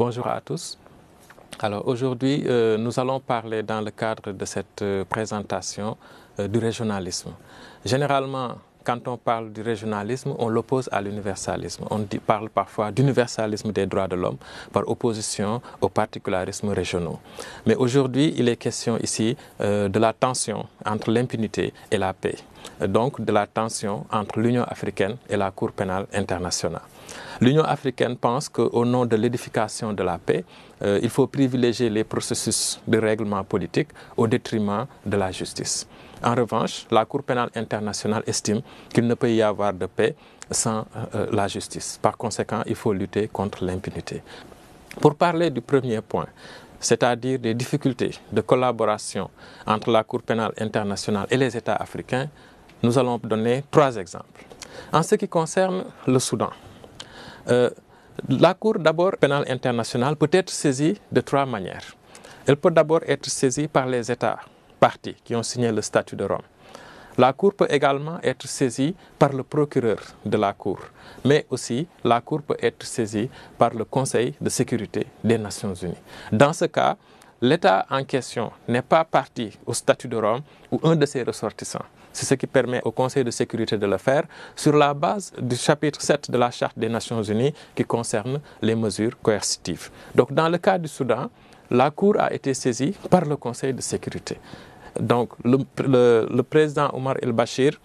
Bonjour à tous. Alors aujourd'hui, euh, nous allons parler dans le cadre de cette euh, présentation euh, du régionalisme. Généralement, quand on parle du régionalisme, on l'oppose à l'universalisme. On parle parfois d'universalisme des droits de l'homme par opposition aux particularismes régionaux. Mais aujourd'hui, il est question ici de la tension entre l'impunité et la paix, donc de la tension entre l'Union africaine et la Cour pénale internationale. L'Union africaine pense qu'au nom de l'édification de la paix, euh, il faut privilégier les processus de règlement politique au détriment de la justice. En revanche, la Cour pénale internationale estime qu'il ne peut y avoir de paix sans euh, la justice. Par conséquent, il faut lutter contre l'impunité. Pour parler du premier point, c'est-à-dire des difficultés de collaboration entre la Cour pénale internationale et les États africains, nous allons donner trois exemples. En ce qui concerne le Soudan, euh, la Cour d'abord pénale internationale peut être saisie de trois manières. Elle peut d'abord être saisie par les États partis qui ont signé le statut de Rome. La Cour peut également être saisie par le procureur de la Cour, mais aussi la Cour peut être saisie par le Conseil de sécurité des Nations Unies. Dans ce cas, l'État en question n'est pas parti au statut de Rome ou un de ses ressortissants. C'est ce qui permet au Conseil de sécurité de le faire sur la base du chapitre 7 de la Charte des Nations Unies qui concerne les mesures coercitives. Donc dans le cas du Soudan, la Cour a été saisie par le Conseil de sécurité. Donc le, président Omar el-Bashir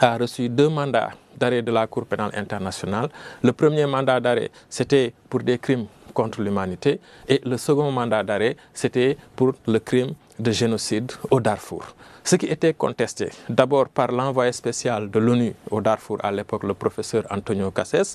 a reçu deux mandats d'arrêt de la Cour pénale internationale. Le premier mandat d'arrêt, c'était pour des crimes contre l'humanité. Et le second mandat d'arrêt, c'était pour le crime de génocide au Darfour. Ce qui était contesté, d'abord par l'envoyé spécial de l'ONU au Darfour à l'époque, le professeur Antonio Cassès,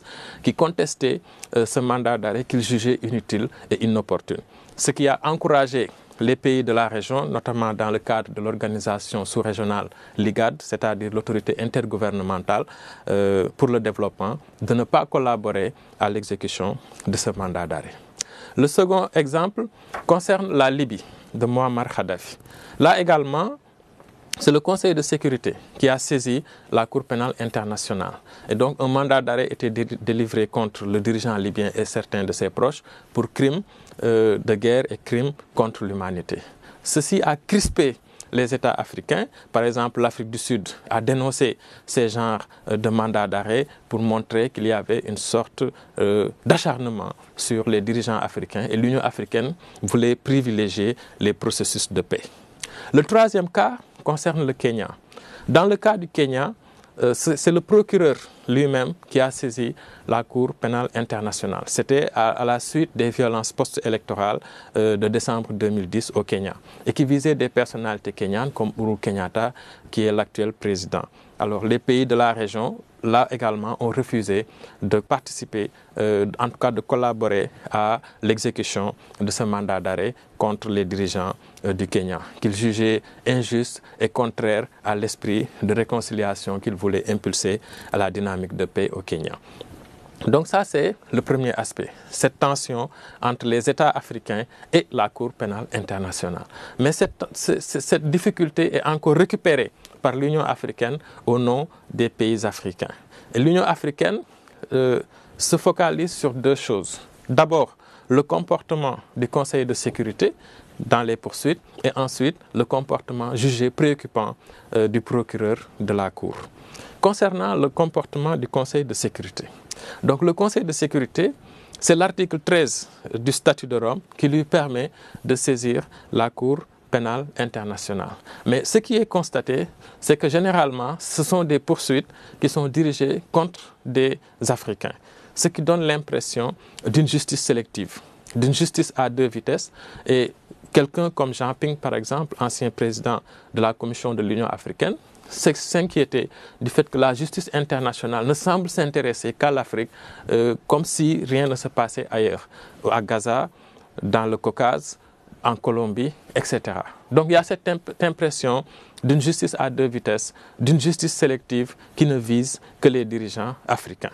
qui contestait euh, ce mandat d'arrêt qu'il jugeait inutile et inopportune. Ce qui a encouragé les pays de la région, notamment dans le cadre de l'organisation sous-régionale LIGAD, c'est-à-dire l'autorité intergouvernementale euh, pour le développement, de ne pas collaborer à l'exécution de ce mandat d'arrêt. Le second exemple concerne la Libye de Muammar Kadhafi. Là également, c'est le Conseil de sécurité qui a saisi la Cour pénale internationale. Et donc un mandat d'arrêt était délivré contre le dirigeant libyen et certains de ses proches pour crimes euh, de guerre et crimes contre l'humanité. Ceci a crispé les États africains. Par exemple, l'Afrique du Sud a dénoncé ces genres euh, de mandats d'arrêt pour montrer qu'il y avait une sorte euh, d'acharnement sur les dirigeants africains et l'Union africaine voulait privilégier les processus de paix. Le troisième cas, concerne le Kenya. Dans le cas du Kenya, euh, c'est le procureur lui-même qui a saisi la Cour pénale internationale. C'était à, la suite des violences post-électorales euh, de décembre 2010 au Kenya et qui visait des personnalités kenyanes comme Uru Kenyatta, qui est l'actuel président. Alors les pays de la région, là également, ont refusé de participer, euh, en tout cas de collaborer à l'exécution de ce mandat d'arrêt contre les dirigeants euh, du Kenya, qu'ils jugeaient injuste et contraire à l'esprit de réconciliation qu'ils voulaient impulser à la dynamique de paix au Kenya. Donc ça, c'est le premier aspect, cette tension entre les États africains et la Cour pénale internationale. Mais cette difficulté est encore récupérée par l'Union africaine au nom des pays africains. L'Union africaine euh, se focalise sur deux choses. D'abord, le comportement du Conseil de sécurité dans les poursuites et ensuite le comportement jugé préoccupant euh, du procureur de la Cour. Concernant le comportement du Conseil de sécurité, donc le Conseil de sécurité, c'est l'article 13 du statut de Rome qui lui permet de saisir la Cour pénale internationale. Mais ce qui est constaté, c'est que généralement, ce sont des poursuites qui sont dirigées contre des Africains, ce qui donne l'impression d'une justice sélective, d'une justice à deux vitesses. Et quelqu'un comme Jean Ping, par exemple, ancien président de la Commission de l'Union africaine, s'inquiéter du fait que la justice internationale ne semble s'intéresser qu'à l'Afrique euh, comme si rien ne se passait ailleurs, à Gaza, dans le Caucase, en Colombie, etc. Donc il y a cette impression d'une justice à deux vitesses, d'une justice sélective qui ne vise que les dirigeants africains.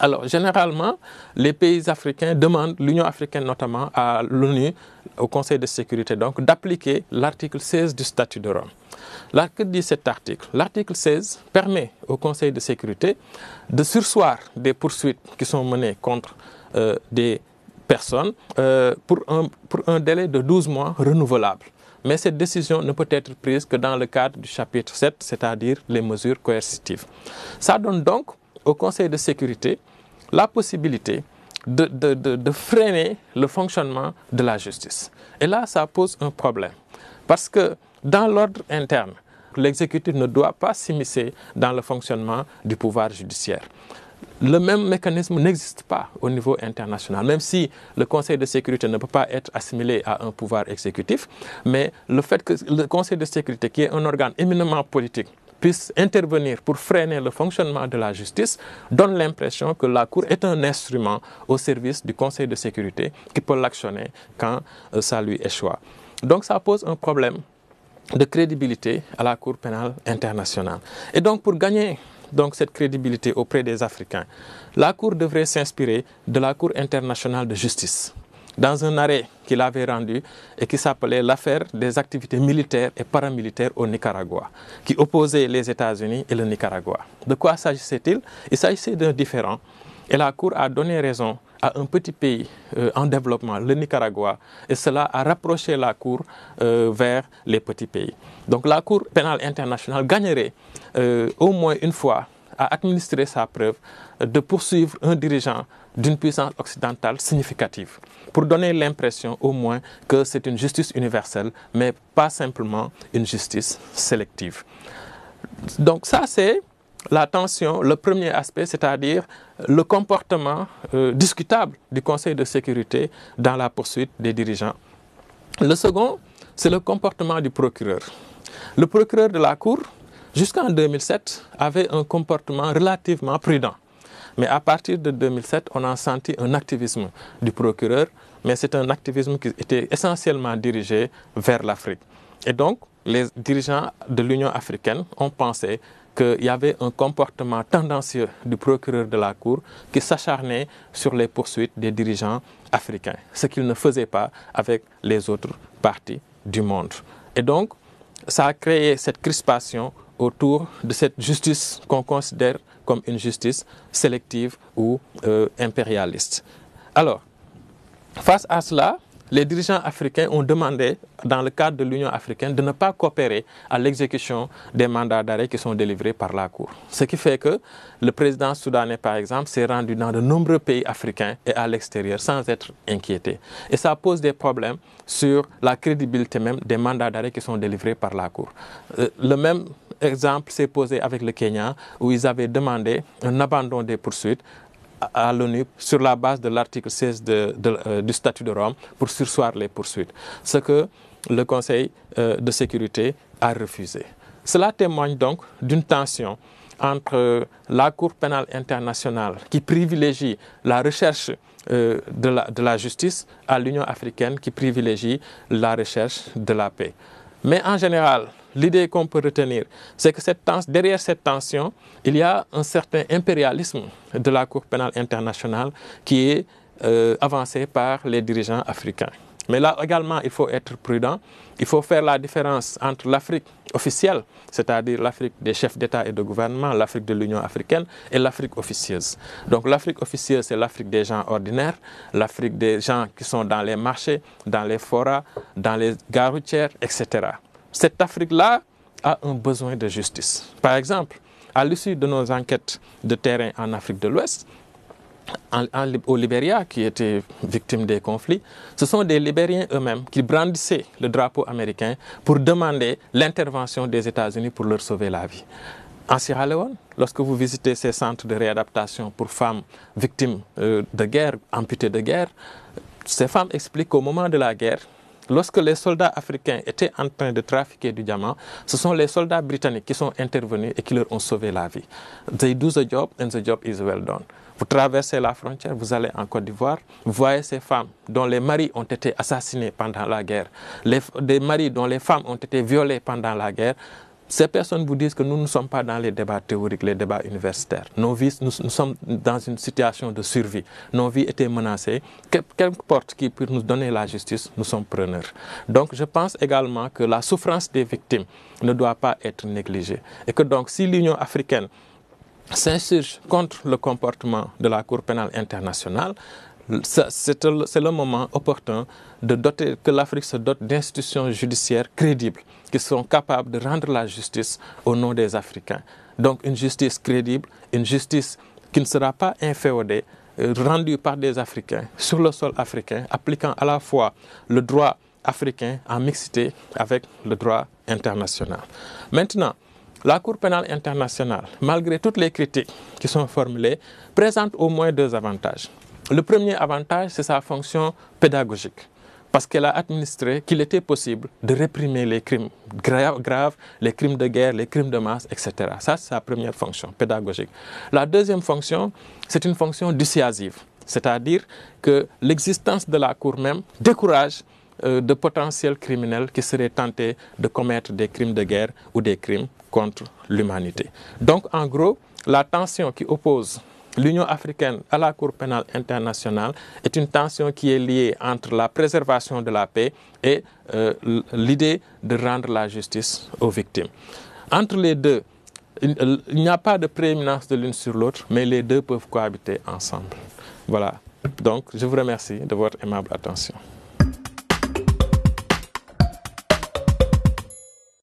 Alors, généralement, les pays africains demandent, l'Union africaine notamment, à l'ONU, au Conseil de sécurité, donc, d'appliquer l'article 16 du statut de Rome. que dit cet article. L'article 16 permet au Conseil de sécurité de sursoir des poursuites qui sont menées contre euh, des personnes euh, pour, un, pour un délai de 12 mois renouvelable. Mais cette décision ne peut être prise que dans le cadre du chapitre 7, c'est-à-dire les mesures coercitives. Ça donne donc au Conseil de sécurité la possibilité de, de freiner le fonctionnement de la justice. Et là, ça pose un problème. Parce que dans l'ordre interne, l'exécutif ne doit pas s'immiscer dans le fonctionnement du pouvoir judiciaire. Le même mécanisme n'existe pas au niveau international, même si le Conseil de sécurité ne peut pas être assimilé à un pouvoir exécutif, mais le fait que le Conseil de sécurité, qui est un organe éminemment politique, puisse intervenir pour freiner le fonctionnement de la justice donne l'impression que la Cour est un instrument au service du Conseil de sécurité qui peut l'actionner quand euh, ça lui échoue. Donc ça pose un problème de crédibilité à la Cour pénale internationale. Et donc pour gagner donc cette crédibilité auprès des Africains. La Cour devrait s'inspirer de la Cour internationale de justice. Dans un arrêt qu'il avait rendu et qui s'appelait l'affaire des activités militaires et paramilitaires au Nicaragua, qui opposait les États-Unis et le Nicaragua. De quoi s'agissait-il Il, s'agissait d'un différent et la Cour a donné raison à un petit pays euh, en développement, le Nicaragua, et cela a rapproché la Cour euh, vers les petits pays. Donc la Cour pénale internationale gagnerait euh, au moins une fois à administrer sa preuve de poursuivre un dirigeant d'une puissance occidentale significative, pour donner l'impression au moins que c'est une justice universelle, mais pas simplement une justice sélective. Donc ça, c'est la tension, le premier aspect, c'est-à-dire le comportement euh, discutable du Conseil de sécurité dans la poursuite des dirigeants. Le second, c'est le comportement du procureur. Le procureur de la Cour, jusqu'en 2007, avait un comportement relativement prudent. Mais à partir de 2007, on a senti un activisme du procureur, mais c'est un activisme qui était essentiellement dirigé vers l'Afrique. Et donc, les dirigeants de l'Union africaine ont pensé qu'il y avait un comportement tendancieux du procureur de la Cour qui s'acharnait sur les poursuites des dirigeants africains, ce qu'il ne faisait pas avec les autres parties du monde. Et donc, ça a créé cette crispation autour de cette justice qu'on considère comme une justice sélective ou euh, impérialiste. Alors, face à cela, les dirigeants africains ont demandé, dans le cadre de l'Union africaine, de ne pas coopérer à l'exécution des mandats d'arrêt qui sont délivrés par la Cour. Ce qui fait que le président soudanais, par exemple, s'est rendu dans de nombreux pays africains et à l'extérieur sans être inquiété. Et ça pose des problèmes sur la crédibilité même des mandats d'arrêt qui sont délivrés par la Cour. Euh, le même exemple s'est posé avec le Kenya, où ils avaient demandé un abandon des poursuites à l'ONU sur la base de l'article 16 euh, du statut de Rome pour sursoir les poursuites, ce que le Conseil euh, de sécurité a refusé. Cela témoigne donc d'une tension entre euh, la Cour pénale internationale qui privilégie la recherche de, la, de la justice à l'Union africaine qui privilégie la recherche de la paix. Mais en général, l'idée qu'on peut retenir, c'est que derrière cette tension, il y a un certain impérialisme de la Cour pénale internationale qui est euh, avancé par les dirigeants africains. Mais là également, il faut être prudent. Il faut faire la différence entre l'Afrique officielle, c'est-à-dire l'Afrique des chefs d'État et de gouvernement, l'Afrique de l'Union africaine, et l'Afrique officieuse. Donc l'Afrique officieuse, c'est l'Afrique des gens ordinaires, l'Afrique des gens qui sont dans les marchés, dans les forats, dans les garoutières, etc cette Afrique-là a un besoin de justice. Par exemple, à l'issue de nos enquêtes de terrain en Afrique de l'Ouest, au Libéria, qui était victime des conflits, ce sont des Libériens eux-mêmes qui brandissaient le drapeau américain pour demander l'intervention des États-Unis pour leur sauver la vie. En Sierra Leone, lorsque vous visitez ces centres de réadaptation pour femmes victimes euh, de guerre, amputées de guerre, ces femmes expliquent qu'au moment de la guerre, Lorsque les soldats africains étaient en train de trafiquer du diamant, ce sont les soldats britanniques qui sont intervenus et qui leur ont sauvé la vie. They do the job and the job is well done. Vous traversez la frontière, vous allez en Côte d'Ivoire, vous voyez ces femmes dont les maris ont été assassinés pendant la guerre, les, des maris dont les femmes ont été violées pendant la guerre. Ces personnes vous disent que nous ne sommes pas dans les débats théoriques, les débats universitaires. Nos vies, nous, sommes dans une situation de survie. Nos vies étaient menacées. Quelque porte qui puisse nous donner la justice, nous sommes preneurs. Donc je pense également que la souffrance des victimes ne doit pas être négligée. Et que donc si l'Union africaine s'insurge contre le comportement de la Cour pénale internationale, c'est le moment opportun de doter, que l'Afrique se dote d'institutions judiciaires crédibles qui seront capables de rendre la justice au nom des Africains. Donc une justice crédible, une justice qui ne sera pas inféodée, euh, rendue par des Africains sur le sol africain, appliquant à la fois le droit africain en mixité avec le droit international. Maintenant, la Cour pénale internationale, malgré toutes les critiques qui sont formulées, présente au moins deux avantages. Le premier avantage, c'est sa fonction pédagogique, parce qu'elle a administré qu'il était possible de réprimer les crimes graves, les crimes de guerre, les crimes de masse, etc. Ça, c'est sa première fonction pédagogique. La deuxième fonction, c'est une fonction dissuasive, c'est-à-dire que l'existence de la Cour même décourage euh, de potentiels criminels qui seraient tentés de commettre des crimes de guerre ou des crimes contre l'humanité. Donc, en gros, la tension qui oppose l'Union africaine à la Cour pénale internationale est une tension qui est liée entre la préservation de la paix et euh, l'idée de rendre la justice aux victimes. Entre les deux, euh, il n'y a pas de prééminence de l'une sur l'autre, mais les deux peuvent cohabiter ensemble. Voilà. Donc, je vous remercie de votre aimable attention.